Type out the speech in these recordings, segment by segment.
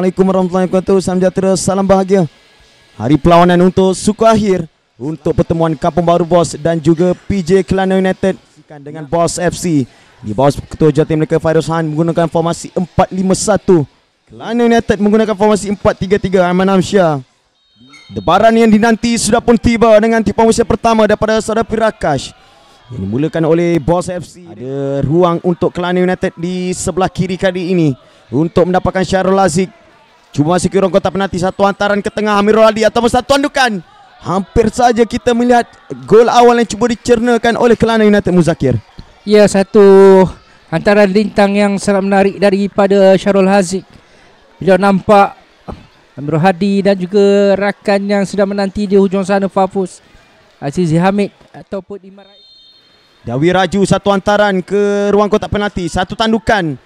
Assalamualaikum warahmatullahi wabarakatuh Salam sejahtera, salam bahagia Hari perlawanan untuk suku akhir Untuk pertemuan Kampung Baru Bos Dan juga PJ Kelana United Dengan Bos FC Di bawah ketua jatim mereka Fairuz Han Menggunakan formasi 4-5-1 Kelana United menggunakan formasi 4-3-3 Aiman Amsyah Debaran yang dinanti sudah pun tiba Dengan tipuan musim pertama daripada saudara Pirakash Yang dimulakan oleh Bos FC Ada ruang untuk Kelana United Di sebelah kiri kali ini untuk mendapatkan Syarul Aziz. Cuma masih kurang kota penalti satu antaran ke tengah Amirul Aldi atau satu andukan. Hampir saja kita melihat gol awal yang cuba dicernakan oleh Kelana United Muzakir. Ya satu antara lintang yang sangat menarik daripada Syarul Haziq. Beliau nampak Amirul Hadi dan juga rakan yang sudah menanti di hujung sana Fafus Azizi Hamid ataupun Imran Dawi Raju satu antaran ke ruang kotak penalti Satu tandukan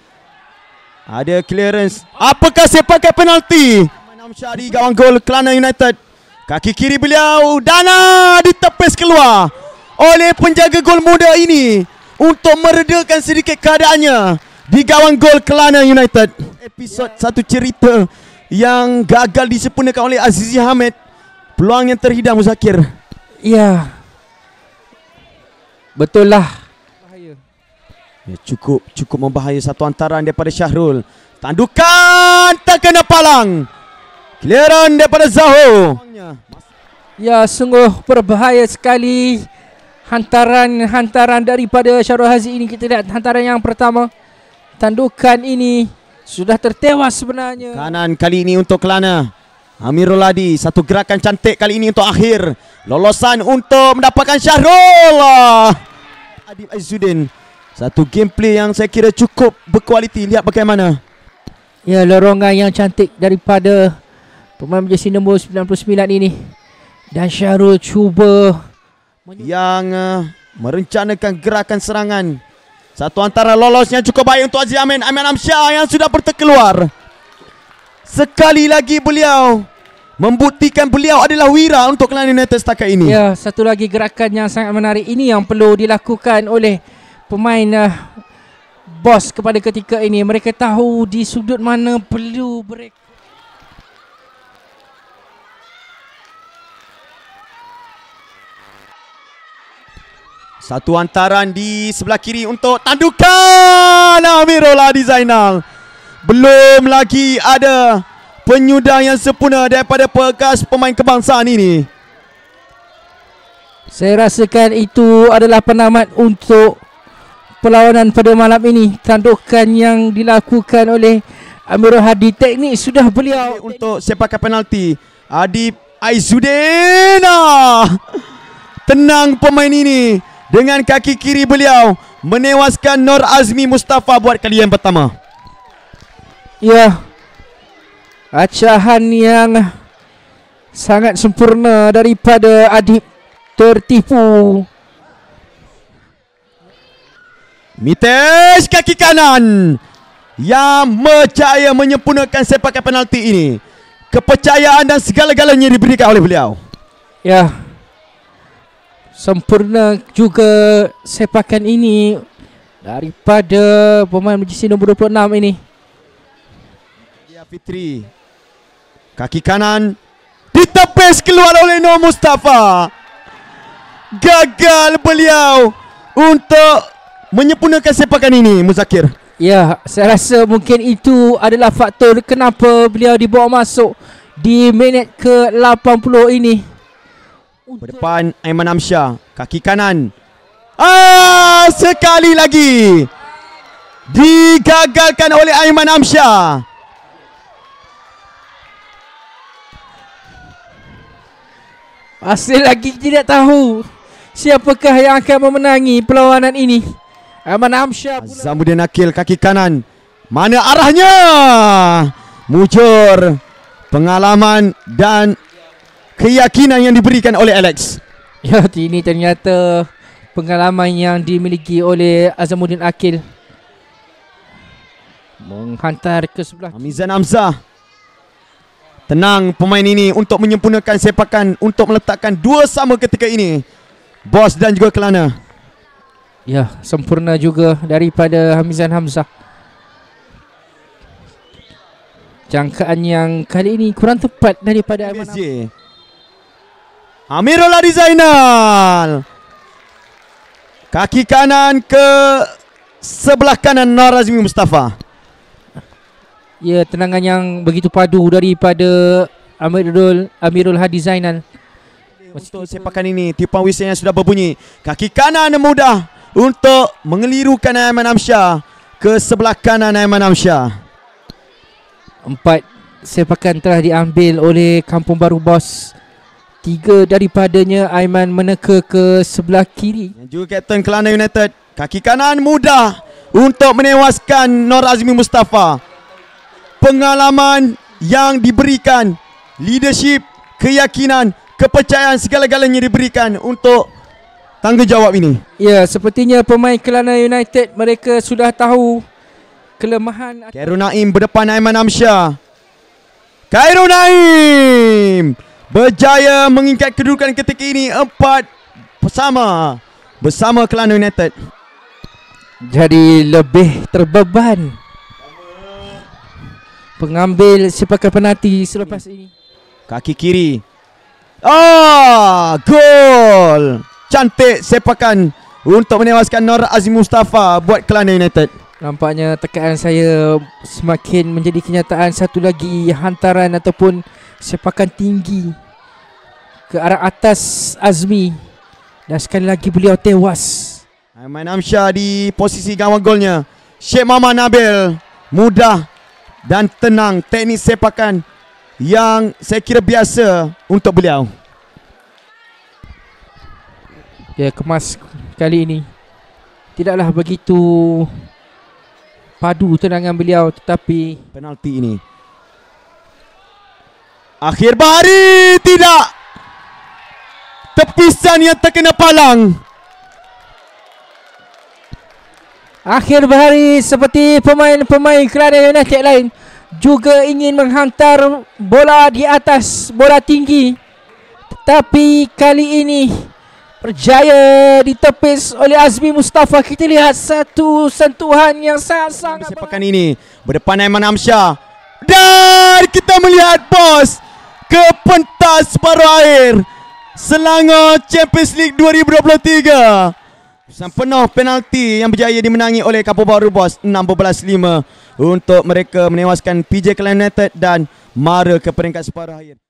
ada clearance. Apakah sepakai penalti? Menam syari gawang gol Kelana United. Kaki kiri beliau. Dana ditepis keluar. Oleh penjaga gol muda ini. Untuk meredakan sedikit keadaannya. Di gawang gol Kelana United. Episod ya. satu cerita. Yang gagal disempurnakan oleh Azizi Hamid. Peluang yang terhidang Muzakir. Ya. Betul lah. Ya, cukup cukup membahaya satu antaran daripada Syahrul. Tandukan tak kena palang. Clearan daripada Zaho. Ya sungguh berbahaya sekali hantaran-hantaran daripada Syahrul Haziz ini kita lihat hantaran yang pertama. Tandukan ini sudah tertewas sebenarnya. Kanan kali ini untuk Kelana. Amirul Adi satu gerakan cantik kali ini untuk akhir. Lolosan untuk mendapatkan Syahrul. Ah. Adib Azudin. Satu gameplay yang saya kira cukup berkualiti Lihat bagaimana Ya lorongan yang cantik daripada Pemain Majlis nombor 99 ini Dan Syahrul cuba Yang uh, merencanakan gerakan serangan Satu antara lolosnya cukup baik untuk Aziz Amin Amin Amsyah yang sudah berterkeluar Sekali lagi beliau Membuktikan beliau adalah wira untuk Kelantan United setakat ini Ya satu lagi gerakan yang sangat menarik Ini yang perlu dilakukan oleh pemain uh, eh, bos kepada ketika ini mereka tahu di sudut mana perlu mereka Satu hantaran di sebelah kiri untuk tandukan Amirul Adi Zainal. Belum lagi ada penyudang yang sempurna daripada pekas pemain kebangsaan ini. Saya rasakan itu adalah penamat untuk perlawanan pada malam ini tandukan yang dilakukan oleh Amirul Hadi teknik sudah beliau untuk sepakat penalti Hadi Aizudin ah! tenang pemain ini dengan kaki kiri beliau menewaskan Nor Azmi Mustafa buat kali yang pertama ya acahan yang sangat sempurna daripada Adib tertipu Mitesh kaki kanan yang percaya menyempurnakan sepakai penalti ini. Kepercayaan dan segala-galanya diberikan oleh beliau. Ya. Sempurna juga sepakan ini daripada pemain Manchester nombor 26 ini. Ya, Fitri. Kaki kanan ditepis keluar oleh Nur Mustafa. Gagal beliau untuk menyempurnakan sepakan ini Muzakir Ya saya rasa mungkin itu adalah faktor kenapa beliau dibawa masuk di minit ke 80 ini Berdepan Aiman Amsyah Kaki kanan Ah Sekali lagi Digagalkan oleh Aiman Amsyah Masih lagi tidak tahu Siapakah yang akan memenangi perlawanan ini Aiman Amsyah pula. Azamuddin Akil kaki kanan. Mana arahnya? Mujur pengalaman dan keyakinan yang diberikan oleh Alex. Ya, ini ternyata pengalaman yang dimiliki oleh Azamudin Akil. Menghantar ke sebelah. Hamizan Amzah. Tenang pemain ini untuk menyempurnakan sepakan untuk meletakkan dua sama ketika ini. Bos dan juga Kelana. Ya, sempurna juga daripada Hamizan Hamzah. Jangkaan yang kali ini kurang tepat daripada Aiman Amirul Arizainal. Kaki kanan ke sebelah kanan Narazmi Mustafa. Ya, tenangan yang begitu padu daripada Amirul Amirul Hadi Zainal. Untuk sepakan ini, tipuan wisnya sudah berbunyi. Kaki kanan mudah untuk mengelirukan Aiman Amsyar ke sebelah kanan Aiman Amsyar. Empat sepakan telah diambil oleh Kampung Baru Bos. Tiga daripadanya Aiman meneka ke sebelah kiri. Dan juga Kapten Kelana United. Kaki kanan mudah untuk menewaskan Nor Azmi Mustafa. Pengalaman yang diberikan. Leadership, keyakinan, kepercayaan segala-galanya diberikan untuk tanggungjawab ini. Ya, sepertinya pemain Kelana United mereka sudah tahu kelemahan Khairul Naim berdepan Aiman Amsyah. Khairul Naim berjaya mengingkat kedudukan ketika ini empat bersama bersama Kelana United. Jadi lebih terbeban pengambil sepakan penalti selepas ini. Kaki kiri. Ah, oh, gol cantik sepakan untuk menewaskan Nor Azim Mustafa buat Kelana United. Nampaknya tekaan saya semakin menjadi kenyataan satu lagi hantaran ataupun sepakan tinggi ke arah atas Azmi dan sekali lagi beliau tewas. Aiman Amsyah di posisi gawang golnya. Syed Mama Nabil mudah dan tenang teknik sepakan yang saya kira biasa untuk beliau. Ya, kemas kali ini tidaklah begitu padu tendangan beliau tetapi penalti ini akhir bahari tidak tepisan yang terkena palang Akhir bahari seperti pemain-pemain Kelana United lain Juga ingin menghantar bola di atas Bola tinggi Tetapi kali ini berjaya ditepis oleh Azmi Mustafa. Kita lihat satu sentuhan yang sangat-sangat. Pekan ini berdepan Aiman Amsyah. Dan kita melihat bos ke pentas baru air. Selangor Champions League 2023. Sang penuh penalti yang berjaya dimenangi oleh Kapur Baru Bos 16-5 untuk mereka menewaskan PJ Kelantan United dan mara ke peringkat separuh akhir.